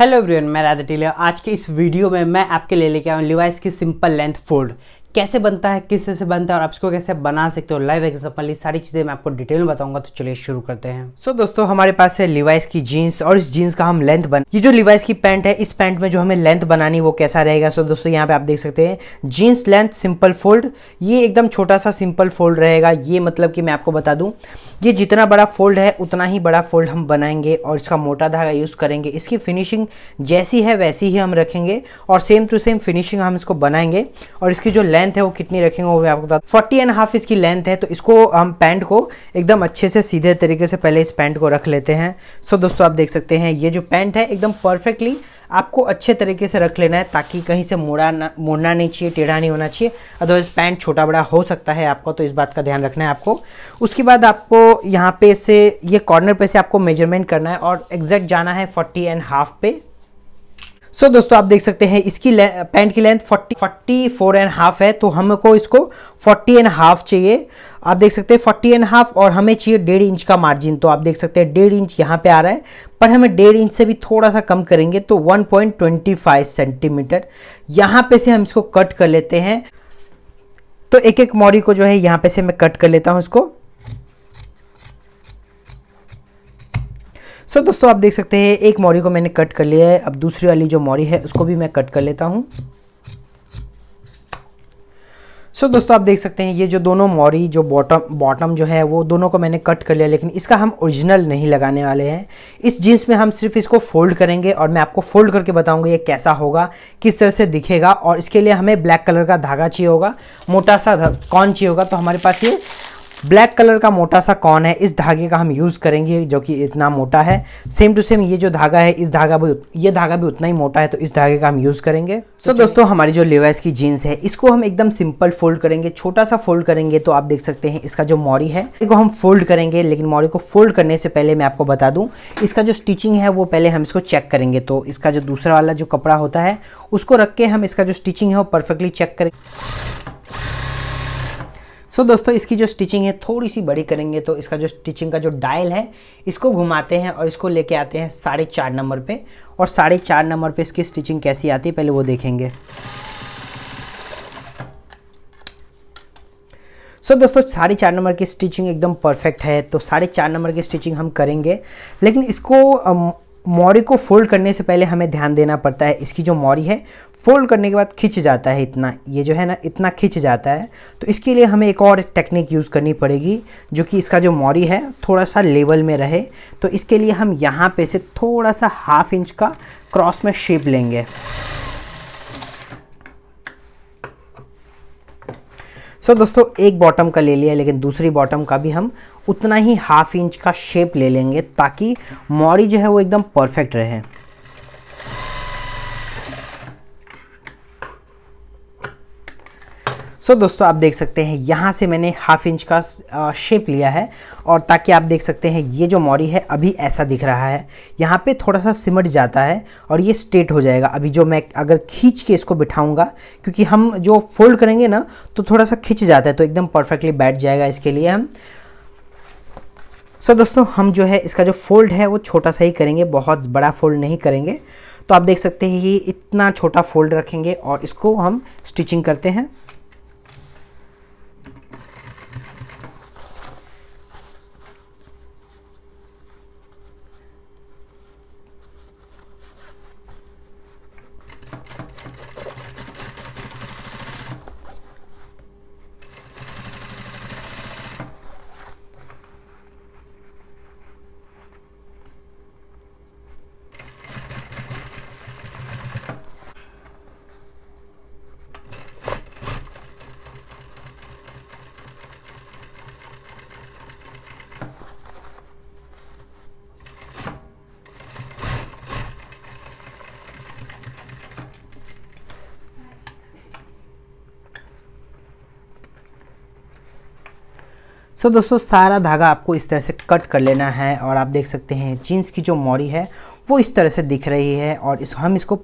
hello everyone मैं Radha tiller आज के इस वीडियो में मैं आपके लिए लेके आया हूँ लिवाइस की सिंपल लेंथ फोल्ड कैसे बनता है किस से बनता है और आप इसको कैसे बना सकते हो लाइव एग्जाम्पल ये सारी चीज़ें मैं आपको डिटेल में बताऊंगा तो चलिए शुरू करते हैं सो so, दोस्तों हमारे पास है लिवाइस की जीन्स और इस जीन्स का हम लेंथ बन ये जो लिवाइस की पैंट है इस पैंट में जो हमें लेंथ बनानी वो कैसा रहेगा सो so, दोस्तों यहाँ पे आप देख सकते हैं जीन्स लेंथ सिंपल फोल्ड ये एकदम छोटा सा सिंपल फोल्ड रहेगा ये मतलब कि मैं आपको बता दूँ ये जितना बड़ा फोल्ड है उतना ही बड़ा फोल्ड हम बनाएंगे और इसका मोटा धागा यूज़ करेंगे इसकी फिनिशिंग जैसी है वैसी ही हम रखेंगे और सेम टू सेम फिनिशिंग हम इसको बनाएंगे और इसकी जो लेंथ लेंथ है वो कितनी रखेंगे वो भी आपको बता फोर्टी एंड हाफ इसकी लेंथ है तो इसको हम पैंट को एकदम अच्छे से सीधे तरीके से पहले इस पैंट को रख लेते हैं सो so, दोस्तों आप देख सकते हैं ये जो पैंट है एकदम परफेक्टली आपको अच्छे तरीके से रख लेना है ताकि कहीं से मोड़ा ना मोड़ना नहीं चाहिए टेढ़ा नहीं होना चाहिए अदरवाइज़ पैंट छोटा बड़ा हो सकता है आपको तो इस बात का ध्यान रखना है आपको उसके बाद आपको यहाँ पे से ये कॉर्नर पे से आपको मेजरमेंट करना है और एग्जैक्ट जाना है फोर्टी एंड हाफ पे सो so, दोस्तों आप देख सकते हैं इसकी पैंट की length 40 forty four and half है तो हमको इसको 40 एंड हाफ चाहिए आप देख सकते हैं 40 एंड हाफ और हमें चाहिए डेढ़ इंच का मार्जिन तो आप देख सकते हैं डेढ़ इंच यहाँ पे आ रहा है पर हमें डेढ़ इंच से भी थोड़ा सा कम करेंगे तो 1.25 सेंटीमीटर यहाँ पे से हम इसको कट कर लेते हैं तो एक एक मौरी को जो है यहाँ पे से मैं कट कर लेता हूँ इसको सो so, दोस्तों आप देख सकते हैं एक मौरी को मैंने कट कर लिया है अब दूसरी वाली जो मौरी है उसको भी मैं कट कर लेता हूँ सो so, दोस्तों आप देख सकते हैं ये जो दोनों मौरी जो बॉटम बॉटम जो है वो दोनों को मैंने कट कर लिया लेकिन इसका हम ओरिजिनल नहीं लगाने वाले हैं इस जींस में हम सिर्फ इसको फोल्ड करेंगे और मैं आपको फोल्ड करके बताऊंगा ये कैसा होगा किस तरह से दिखेगा और इसके लिए हमें ब्लैक कलर का धागा चाहिए होगा मोटा सा कौन चाहिए होगा तो हमारे पास ये ब्लैक कलर का मोटा सा कॉन है इस धागे का हम यूज़ करेंगे जो कि इतना मोटा है सेम टू सेम ये जो धागा है इस धागा भी ये धागा भी उतना ही मोटा है तो इस धागे का हम यूज़ करेंगे सो so, दोस्तों हमारी जो लिवाइस की जीन्स है इसको हम एकदम सिंपल फोल्ड करेंगे छोटा सा फोल्ड करेंगे तो आप देख सकते हैं इसका जो मॉरी है इसको हम फोल्ड करेंगे लेकिन मॉरी को फोल्ड करने से पहले मैं आपको बता दूँ इसका जो स्टिचिंग है वो पहले हम इसको चेक करेंगे तो इसका जो दूसरा वाला जो कपड़ा होता है उसको रख के हम इसका जो स्टिचिंग है वो परफेक्टली चेक करेंगे सो so, दोस्तों इसकी जो स्टिचिंग है थोड़ी सी बड़ी करेंगे तो इसका जो स्टिचिंग का जो डायल है इसको घुमाते हैं और इसको लेके आते हैं साढ़े चार नंबर पे और साढ़े चार नंबर पे इसकी स्टिचिंग कैसी आती है पहले वो देखेंगे सो so, दोस्तों साढ़े चार नंबर की स्टिचिंग एकदम परफेक्ट है तो साढ़े चार नंबर की स्टिचिंग हम करेंगे लेकिन इसको मौरी को फोल्ड करने से पहले हमें ध्यान देना पड़ता है इसकी जो मौरी है फोल्ड करने के बाद खिंच जाता है इतना ये जो है ना इतना खिंच जाता है तो इसके लिए हमें एक और टेक्निक यूज़ करनी पड़ेगी जो कि इसका जो मौरी है थोड़ा सा लेवल में रहे तो इसके लिए हम यहाँ पे से थोड़ा सा हाफ इंच का क्रॉस में शेप लेंगे सो so, दोस्तों एक बॉटम का ले लिया लेकिन दूसरी बॉटम का भी हम उतना ही हाफ इंच का शेप ले लेंगे ताकि मॉरी जो है वो एकदम परफेक्ट रहे सो so, दोस्तों आप देख सकते हैं यहाँ से मैंने हाफ इंच का शेप लिया है और ताकि आप देख सकते हैं ये जो मॉरी है अभी ऐसा दिख रहा है यहाँ पे थोड़ा सा सिमट जाता है और ये स्ट्रेट हो जाएगा अभी जो मैं अगर खींच के इसको बिठाऊँगा क्योंकि हम जो फोल्ड करेंगे ना तो थोड़ा सा खिंच जाता है तो एकदम परफेक्टली बैठ जाएगा इसके लिए हम सो so, दोस्तों हम जो है इसका जो फोल्ड है वो छोटा सा ही करेंगे बहुत बड़ा फोल्ड नहीं करेंगे तो आप देख सकते हैं ये इतना छोटा फोल्ड रखेंगे और इसको हम स्टिचिंग करते हैं सो so, दोस्तों सारा धागा आपको इस तरह से कट कर लेना है और आप देख सकते हैं जीन्स की जो मोड़ी है वो इस तरह से दिख रही है और इस हम इसको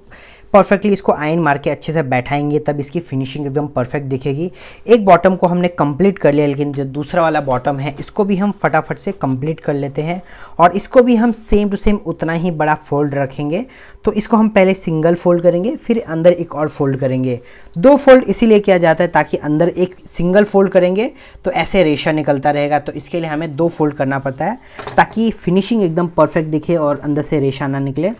परफेक्टली इसको आयन मार के अच्छे से बैठाएंगे तब इसकी फिनिशिंग एकदम परफेक्ट दिखेगी एक बॉटम को हमने कंप्लीट कर लिया लेकिन जो दूसरा वाला बॉटम है इसको भी हम फटाफट से कंप्लीट कर लेते हैं और इसको भी हम सेम टू सेम उतना ही बड़ा फोल्ड रखेंगे तो इसको हम पहले सिंगल फोल्ड करेंगे फिर अंदर एक और फोल्ड करेंगे दो फोल्ड इसीलिए किया जाता है ताकि अंदर एक सिंगल फोल्ड करेंगे तो ऐसे रेशा निकलता रहेगा तो इसके लिए हमें दो फोल्ड करना पड़ता है ताकि फिनिशिंग एकदम परफेक्ट दिखे और अंदर से रेशा ना निकले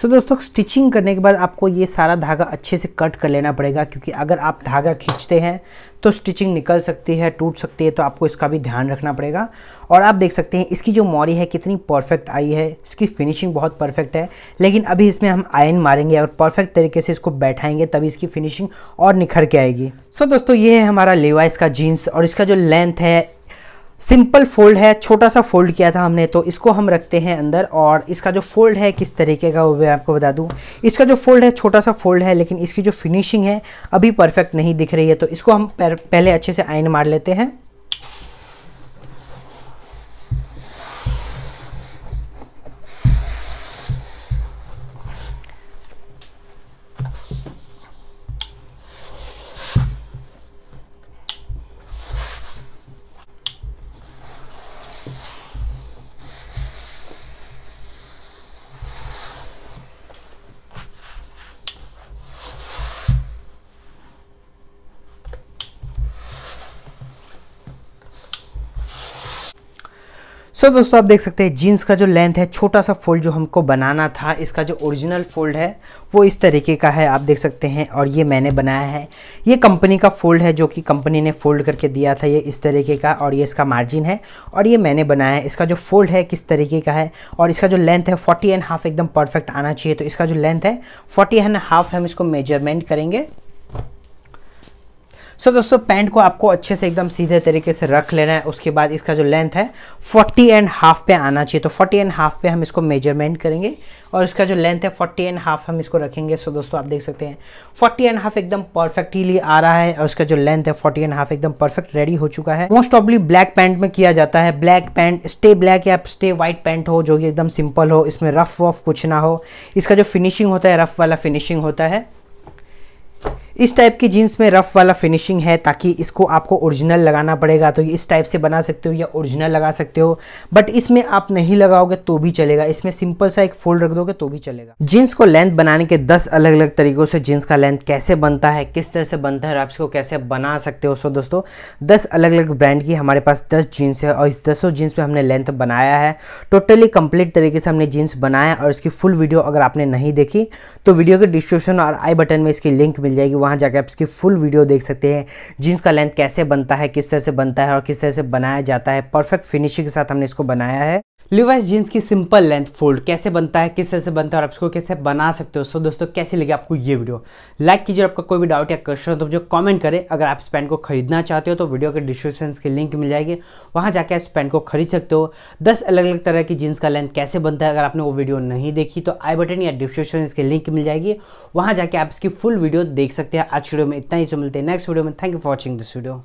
सो so, दोस्तों स्टिचिंग करने के बाद आपको ये सारा धागा अच्छे से कट कर लेना पड़ेगा क्योंकि अगर आप धागा खींचते हैं तो स्टिचिंग निकल सकती है टूट सकती है तो आपको इसका भी ध्यान रखना पड़ेगा और आप देख सकते हैं इसकी जो मौरी है कितनी परफेक्ट आई है इसकी फिनिशिंग बहुत परफेक्ट है लेकिन अभी इसमें हम आयन मारेंगे और परफेक्ट तरीके से इसको बैठाएंगे तभी इसकी फिनिशिंग और निखर के आएगी सो so, दोस्तों ये है हमारा लेवाइस का जीन्स और इसका जो लेंथ है सिंपल फोल्ड है छोटा सा फोल्ड किया था हमने तो इसको हम रखते हैं अंदर और इसका जो फोल्ड है किस तरीके का वो मैं आपको बता दूं इसका जो फोल्ड है छोटा सा फोल्ड है लेकिन इसकी जो फिनिशिंग है अभी परफेक्ट नहीं दिख रही है तो इसको हम पहले अच्छे से आयन मार लेते हैं सो so, दोस्तों आप देख सकते हैं जीन्स का जो लेंथ है छोटा सा फोल्ड जो हमको बनाना था इसका जो ओरिजिनल फोल्ड है वो इस तरीके का है आप देख सकते हैं और ये मैंने बनाया है ये कंपनी का फोल्ड है जो कि कंपनी ने फोल्ड करके दिया था ये इस तरीके का और ये इसका मार्जिन है और ये मैंने बनाया है इसका जो फोल्ड है किस तरीके का है और इसका जो लेंथ है फोर्टी एंड हाफ एकदम परफेक्ट आना चाहिए तो इसका जो लेंथ है फोर्टी एंड हाफ हम इसको मेजरमेंट करेंगे सो so, दोस्तों पैंट को आपको अच्छे से एकदम सीधे तरीके से रख लेना है उसके बाद इसका जो लेंथ है फोर्टी एंड हाफ पे आना चाहिए तो फोर्टी एंड हाफ पे हम इसको मेजरमेंट करेंगे और इसका जो लेंथ है फोर्टी एंड हाफ हम इसको रखेंगे सो so, दोस्तों आप देख सकते हैं फोर्टी एंड हाफ एकदम परफेक्टली आ रहा है और उसका जो लेंथ है फोर्टी एंड हाफ एकदम परफेक्ट रेडी हो चुका है मोस्ट ऑबली ब्लैक पैंट में किया जाता है ब्लैक पैंट स्टे ब्लैक या स्टे व्हाइट पैंट हो जो कि एकदम सिंपल हो इसमें रफ वफ कुछ ना हो इसका जो फिनिशिंग होता है रफ वाला फिनिशिंग होता है इस टाइप की जीन्स में रफ़ वाला फिनिशिंग है ताकि इसको आपको ओरिजिनल लगाना पड़ेगा तो ये इस टाइप से बना सकते हो या ओरिजिनल लगा सकते हो बट इसमें आप नहीं लगाओगे तो भी चलेगा इसमें सिंपल सा एक फोल्ड रख दोगे तो भी चलेगा जीन्स को लेंथ बनाने के दस अलग अलग तरीकों से जीन्स का लेंथ कैसे बनता है किस तरह से बनता है और आप इसको कैसे बना सकते हो सो दोस्तों दस अलग अलग ब्रांड की हमारे पास दस जीन्स है और इस दसों जीन्स पर हमने लेंथ बनाया है टोटली कंप्लीट तरीके से हमने जीन्स बनाया और इसकी फुल वीडियो अगर आपने नहीं देखी तो वीडियो के डिस्क्रिप्शन और आई बटन में इसकी लिंक मिल जाएगी वहाँ वहाँ जाकर आप इसकी फुल वीडियो देख सकते हैं जीन्स का लेंथ कैसे बनता है किस तरह से बनता है और किस तरह से बनाया जाता है परफेक्ट फिनिशिंग के साथ हमने इसको बनाया है लिवाइस जीन्स की सिंपल लेंथ फोल्ड कैसे बनता है किस तरह से बनता है और आप इसको कैसे बना सकते हो सो दोस्तों कैसे लगे आपको ये वीडियो लाइक कीजिए आपका कोई भी डाउट या क्वेश्चन हो तो जो कमेंट करें अगर आप इस पैंट को खरीदना चाहते हो तो वीडियो के डिस्क्रिप्शन की लिंक मिल जाएगी वहाँ जाकर इस पैंट को खरीद सकते हो दस अलग अलग तरह की जीन्स का लेंथ कैसे बनता है अगर आपने वो वीडियो नहीं देखी तो आई बटन या डिस्क्रिप्शन इसकी लिंक मिल जाएगी वहाँ जाकर आप इसकी फुल वीडियो देख सकते हैं आज वीडियो में इतना ही सो मिलते हैं नेक्स्ट वीडियो में thank you for watching this video